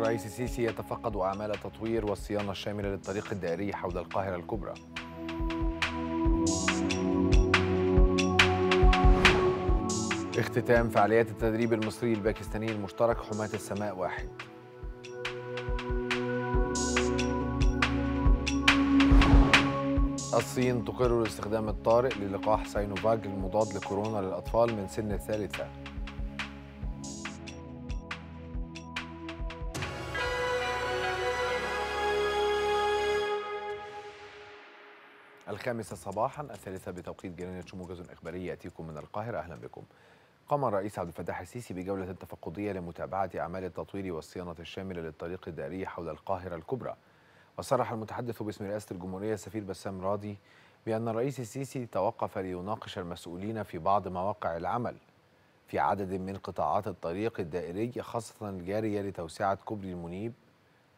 الرئيس السيسي يتفقد أعمال التطوير والصيانة الشاملة للطريق الدائري حول القاهرة الكبرى اختتام فعاليات التدريب المصري الباكستاني المشترك حماة السماء واحد الصين تقر استخدام الطارئ للقاح ساينوفاج المضاد لكورونا للأطفال من سن الثالثة الخامسة صباحا الثالثة بتوقيت جرينتش موجز إخباري يأتيكم من القاهرة أهلا بكم قام الرئيس عبد الفتاح السيسي بجولة تفقدية لمتابعة أعمال التطوير والصيانة الشاملة للطريق الدائري حول القاهرة الكبرى وصرح المتحدث باسم رئاسة الجمهورية السفير بسام راضي بأن الرئيس السيسي توقف ليناقش المسؤولين في بعض مواقع العمل في عدد من قطاعات الطريق الدائري خاصة الجارية لتوسعة كوبري المنيب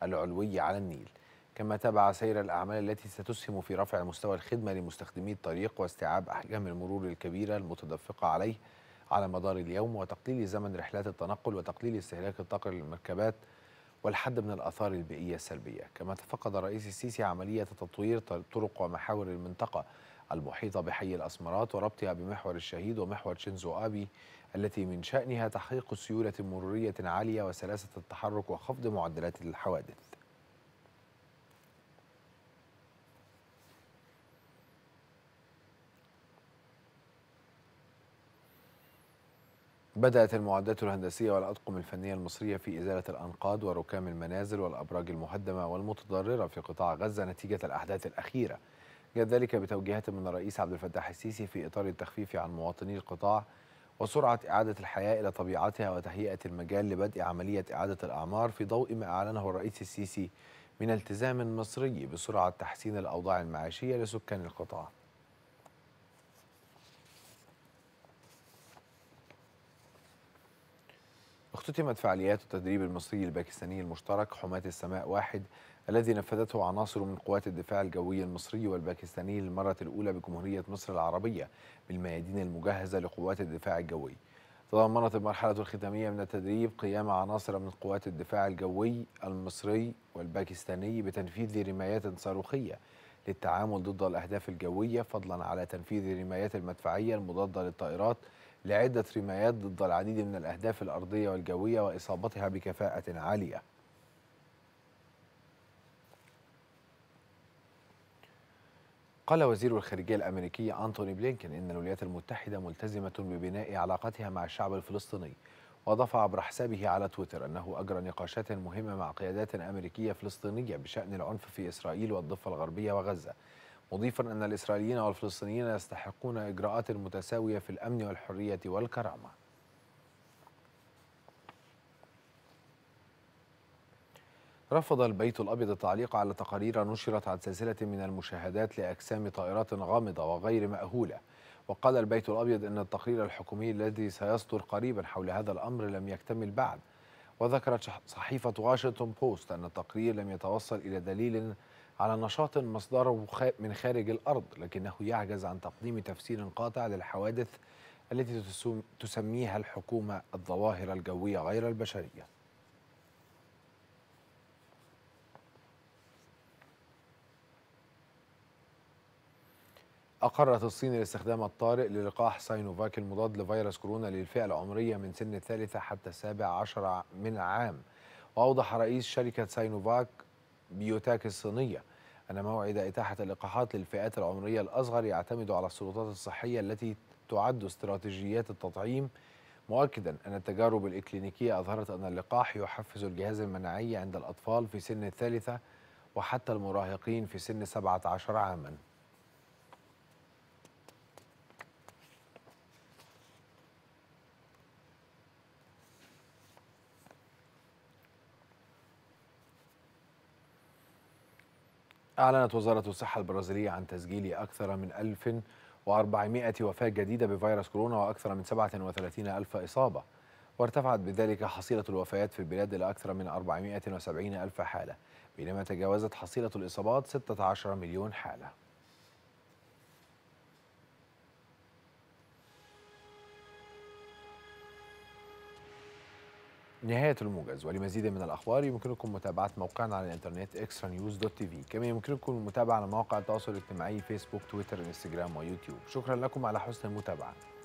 العلوي على النيل كما تابع سير الأعمال التي ستسهم في رفع مستوى الخدمة لمستخدمي الطريق واستيعاب أحجام المرور الكبيرة المتدفقة عليه على مدار اليوم وتقليل زمن رحلات التنقل وتقليل استهلاك الطاقة للمركبات والحد من الآثار البيئية السلبية كما تفقد الرئيس السيسي عملية تطوير طرق ومحاور المنطقة المحيطة بحي الأسمرات وربطها بمحور الشهيد ومحور شينزو آبي التي من شأنها تحقيق سيولة مرورية عالية وسلاسة التحرك وخفض معدلات الحوادث بدأت المعدات الهندسية والأطقم الفنية المصرية في إزالة الأنقاض وركام المنازل والأبراج المهدمة والمتضررة في قطاع غزة نتيجة الأحداث الأخيرة جاء ذلك بتوجيهات من الرئيس عبد الفتاح السيسي في إطار التخفيف عن مواطني القطاع وسرعة إعادة الحياة إلى طبيعتها وتهيئة المجال لبدء عملية إعادة الأعمار في ضوء ما أعلنه الرئيس السيسي من التزام مصري بسرعة تحسين الأوضاع المعيشية لسكان القطاع اختتمت فعاليات التدريب المصري الباكستاني المشترك حماة السماء واحد الذي نفذته عناصر من قوات الدفاع الجوي المصري والباكستاني للمرة الأولى بجمهورية مصر العربية بالميادين المجهزة لقوات الدفاع الجوي تضمنت المرحلة الختامية من التدريب قيام عناصر من قوات الدفاع الجوي المصري والباكستاني بتنفيذ رمايات صاروخية للتعامل ضد الأهداف الجوية فضلا على تنفيذ رمايات المدفعية المضادة للطائرات لعدة رميات ضد العديد من الأهداف الأرضية والجوية وإصابتها بكفاءة عالية قال وزير الخارجية الأمريكي أنتوني بلينكن إن الولايات المتحدة ملتزمة ببناء علاقتها مع الشعب الفلسطيني وأضاف عبر حسابه على تويتر أنه أجرى نقاشات مهمة مع قيادات أمريكية فلسطينية بشأن العنف في إسرائيل والضفة الغربية وغزة مضيفا أن الإسرائيليين والفلسطينيين يستحقون إجراءات متساوية في الأمن والحرية والكرامة رفض البيت الأبيض التعليق على تقارير نشرت عن سلسلة من المشاهدات لأجسام طائرات غامضة وغير مأهولة وقال البيت الأبيض أن التقرير الحكومي الذي سيصدر قريبا حول هذا الأمر لم يكتمل بعد وذكرت صحيفة واشنطن بوست أن التقرير لم يتوصل إلى دليل على نشاط مصدره من خارج الأرض لكنه يعجز عن تقديم تفسير قاطع للحوادث التي تسميها الحكومة الظواهر الجوية غير البشرية أقرت الصين الاستخدام الطارئ للقاح ساينوفاك المضاد لفيروس كورونا للفئة العمرية من سن الثالثة حتى السابع عشر من عام وأوضح رئيس شركة ساينوفاك بيوتاك الصينية أن موعد إتاحة اللقاحات للفئات العمرية الأصغر يعتمد على السلطات الصحية التي تعد استراتيجيات التطعيم مؤكدا أن التجارب الإكلينيكية أظهرت أن اللقاح يحفز الجهاز المناعي عند الأطفال في سن الثالثة وحتى المراهقين في سن 17 عاماً أعلنت وزارة الصحة البرازيلية عن تسجيل أكثر من 1400 وفاة جديدة بفيروس كورونا وأكثر من 37 ألف إصابة وارتفعت بذلك حصيلة الوفيات في البلاد إلى أكثر من 470 ألف حالة بينما تجاوزت حصيلة الإصابات 16 مليون حالة نهاية الموجز ولمزيد من الأخبار يمكنكم متابعة موقعنا على الإنترنت اكسترا نيوز دوت تي في كما يمكنكم المتابعة على مواقع التواصل الاجتماعي فيسبوك تويتر انستجرام ويوتيوب شكرا لكم على حسن المتابعة